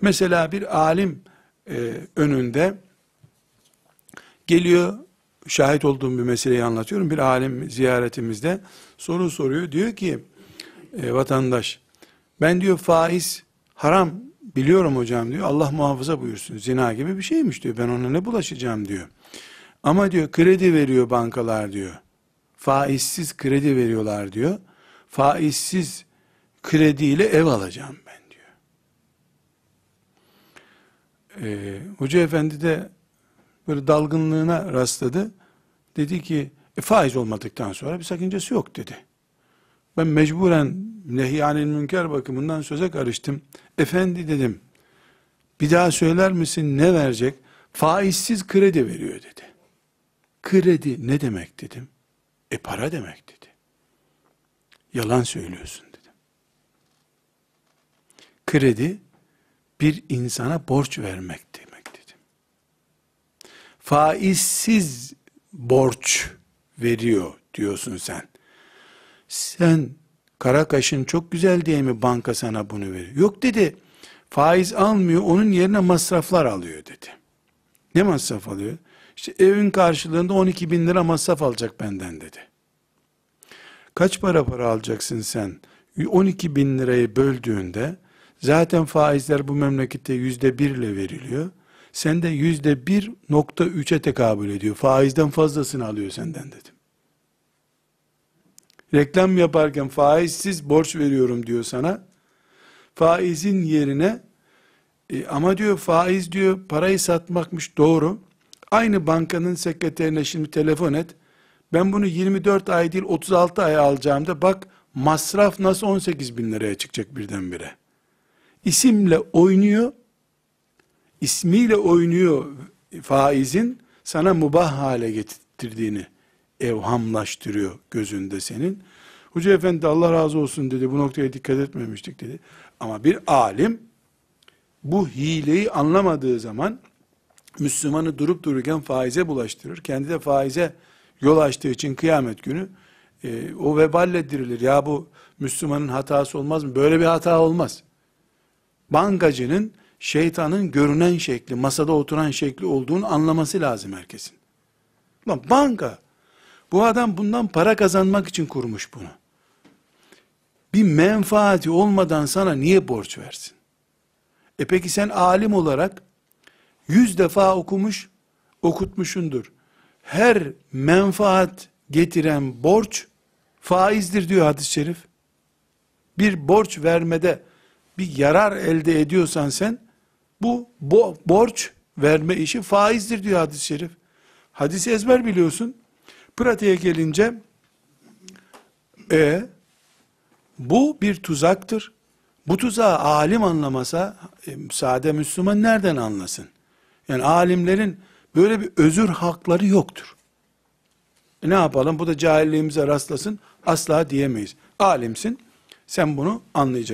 Mesela bir alim e, önünde geliyor, şahit olduğum bir meseleyi anlatıyorum. Bir alim ziyaretimizde soru soruyor. Diyor ki e, vatandaş, ben diyor faiz haram biliyorum hocam diyor. Allah muhafaza buyursun. Zina gibi bir şeymiş diyor. Ben ona ne bulaşacağım diyor. Ama diyor kredi veriyor bankalar diyor. Faizsiz kredi veriyorlar diyor. Faizsiz krediyle ev alacağım ben e, hoca efendi de böyle dalgınlığına rastladı. Dedi ki e, faiz olmadıktan sonra bir sakıncası yok dedi. Ben mecburen nehyanil münker bakımından söze karıştım. Efendi dedim bir daha söyler misin ne verecek? Faizsiz kredi veriyor dedi. Kredi ne demek dedim. E para demek dedi. Yalan söylüyorsun dedim. Kredi bir insana borç vermek demek dedim. Faizsiz borç veriyor diyorsun sen. Sen Karakaş'ın çok güzel diye mi banka sana bunu veriyor? Yok dedi. Faiz almıyor, onun yerine masraflar alıyor dedi. Ne masraf alıyor? İşte evin karşılığında 12 bin lira masraf alacak benden dedi. Kaç para para alacaksın sen? 12 bin lirayı böldüğünde Zaten faizler bu memlekette yüzde bir ile veriliyor. de yüzde bir nokta üçe tekabül ediyor. Faizden fazlasını alıyor senden dedim. Reklam yaparken faizsiz borç veriyorum diyor sana. Faizin yerine e, ama diyor faiz diyor parayı satmakmış doğru. Aynı bankanın sekreterine şimdi telefon et. Ben bunu 24 ay değil 36 ay alacağım da bak masraf nasıl 18 bin liraya çıkacak birdenbire isimle oynuyor, ismiyle oynuyor faizin sana mubah hale getirdiğini evhamlaştırıyor gözünde senin. Hoca efendi Allah razı olsun dedi bu noktaya dikkat etmemiştik dedi. Ama bir alim bu hileyi anlamadığı zaman Müslümanı durup dururken faize bulaştırır. Kendi de faize yol açtığı için kıyamet günü e, o veballe dirilir. Ya bu Müslümanın hatası olmaz mı? Böyle bir hata olmaz bankacının şeytanın görünen şekli, masada oturan şekli olduğunu anlaması lazım herkesin. Lan banka, bu adam bundan para kazanmak için kurmuş bunu. Bir menfaati olmadan sana niye borç versin? E peki sen alim olarak yüz defa okumuş, okutmuşundur. Her menfaat getiren borç faizdir diyor hadis-i şerif. Bir borç vermede bir yarar elde ediyorsan sen bu bo borç verme işi faizdir diyor hadis-i şerif. Hadisi ezber biliyorsun. Pratiğe gelince e bu bir tuzaktır. Bu tuzağı alim anlamasa e, sade Müslüman nereden anlasın? Yani alimlerin böyle bir özür hakları yoktur. E ne yapalım? Bu da cahilliğimize rastlasın. Asla diyemeyiz. Alimsin. Sen bunu anlayacaksın.